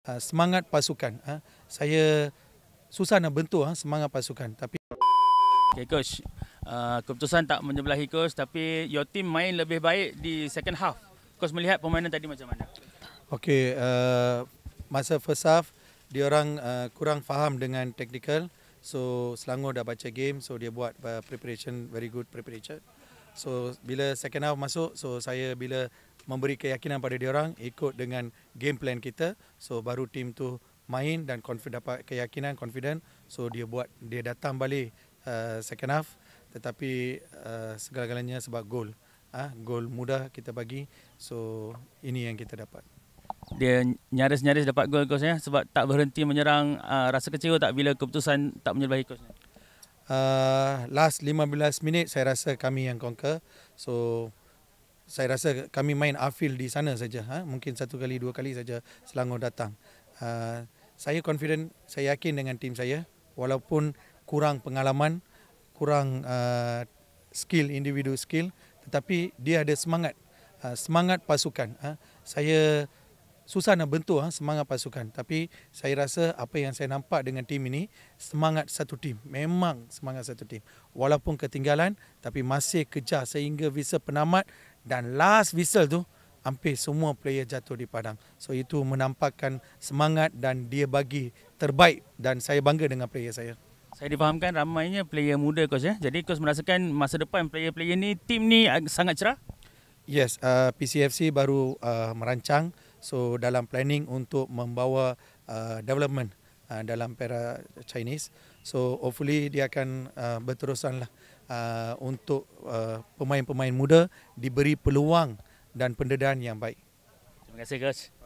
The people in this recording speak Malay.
Ah, semangat pasukan. Ah. Saya susah nak bentuk ah, semangat pasukan. Tapi okay, coach, keputusan tak menyebelahi coach tapi your team main lebih baik di second half. Coach melihat permainan tadi macam mana? Okay, masa first half dia orang kurang faham dengan technical. So Selangor dah baca game so dia buat preparation very good preparation. So bila second half masuk so saya bila memberi keyakinan pada orang ikut dengan game plan kita so baru tim tu main dan confident dapat keyakinan confident so dia buat dia datang balik uh, second half tetapi uh, segala-galanya sebab gol ah uh, gol mudah kita bagi so ini yang kita dapat dia nyaris-nyaris dapat gol coach eh? sebab tak berhenti menyerang uh, rasa kecewa tak bila keputusan tak menyelahi coach uh, last 15 minit saya rasa kami yang conquer so saya rasa kami main afil di sana saja ha? mungkin satu kali dua kali saja Selangor datang uh, saya confident saya yakin dengan tim saya walaupun kurang pengalaman kurang uh, skill individu skill tetapi dia ada semangat uh, semangat pasukan uh, saya susah nak bentuk uh, semangat pasukan tapi saya rasa apa yang saya nampak dengan tim ini semangat satu tim memang semangat satu tim walaupun ketinggalan tapi masih kejar sehingga visa penamat dan last whistle tu hampir semua player jatuh di padang. So itu menampakkan semangat dan dia bagi terbaik dan saya bangga dengan player saya. Saya difahamkan ramainya player muda coach ya. Jadi coach merasakan masa depan player-player ni tim ni sangat cerah? Yes, uh, PCFC baru uh, merancang so dalam planning untuk membawa uh, development uh, dalam para Chinese. So hopefully dia akan uh, berterusan lah uh, untuk uh, pemain-pemain muda diberi peluang dan pendedahan yang baik. Terima kasih coach.